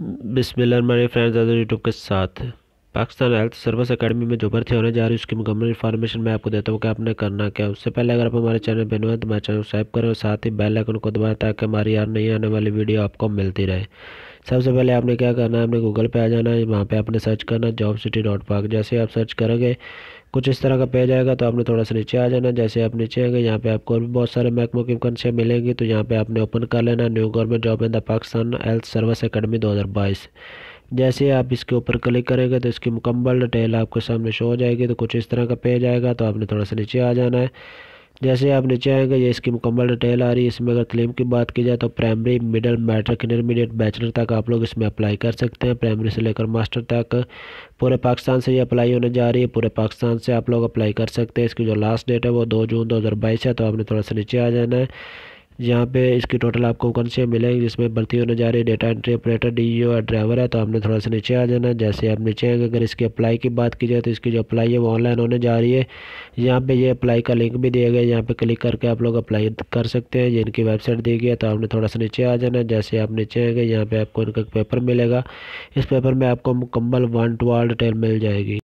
बिस्मिल्लाह मेरे फ्रेंड्स आज यूट्यूब के साथ पाकिस्तान हेल्थ सर्विस अकेडमी में जो भर्ती होने जा रही है उसकी मुकम्मल इन्फॉर्मेशन मैं आपको देता हूँ कि आपने करना क्या उससे पहले अगर आप हमारे चैनल पर नुए तो मैं चैनल सब्सक्राइब करें और साथ ही बेल आइकन को दबाएं ताकि हमारी यार नहीं आने वाली वीडियो आपको मिलती रहे सबसे पहले आपने क्या करना है आपने गूगल पे आ जाना है वहाँ पे आपने सर्च करना है जॉब सिटी डॉट पार्क जैसे आप सर्च करेंगे कुछ इस तरह का पेज आएगा तो आपने थोड़ा सा नीचे आ जाना जैसे आप नीचे आएंगे यहाँ पे आपको और भी बहुत सारे मैकमो की वैकेंसियाँ मिलेंगी तो यहाँ पे आपने ओपन कर लेना new government job in the Pakistan health service academy दो जैसे आप इसके ऊपर क्लिक करेंगे तो इसकी मुकम्मल डिटेल आपके सामने शो हो जाएगी तो कुछ इस तरह का पेज आएगा तो आपने थोड़ा सा नीचे आ जाना है जैसे आप नीचे आएंगे ये इसकी मुकम्मल डिटेल आ रही है इसमें अगर क्लेम की बात की जाए तो primary middle matric intermediate bachelor तक आप लोग इसमें अप्लाई कर सकते हैं प्राइमरी से लेकर मास्टर तक पूरे पाकिस्तान से ये अप्लाई होने जा रही है पूरे पाकिस्तान से आप लोग अप्लाई कर सकते हैं इसकी जो लास्ट डेट है वो दो जून दो है तो आपने थोड़ा सा नीचे आ जाना है यहाँ पे इसकी टोटल आपको कौन सी मिलेंगे जिसमें भर्ती होने जा रही है डेटा एंट्री ऑपरेटर डी और ड्राइवर है तो आपने थोड़ा सा नीचे आ जाना जैसे आप नीचे आएंगे अगर इसकी अप्लाई की बात की जाए तो इसकी जो अप्लाई है वो ऑनलाइन होने जा रही है यहाँ पर ये अप्लाई का लिंक भी दिया गया यहाँ पर क्लिक करके आप लोग अप्लाई कर सकते हैं ये इनकी वेबसाइट दी गई है तो आपने थोड़ा सा नीचे आ जाना जैसे आप नीचे आएंगे यहाँ पर आपको इनका पेपर मिलेगा इस पेपर में आपको मुकम्मल वन टू आल डिटेल मिल जाएगी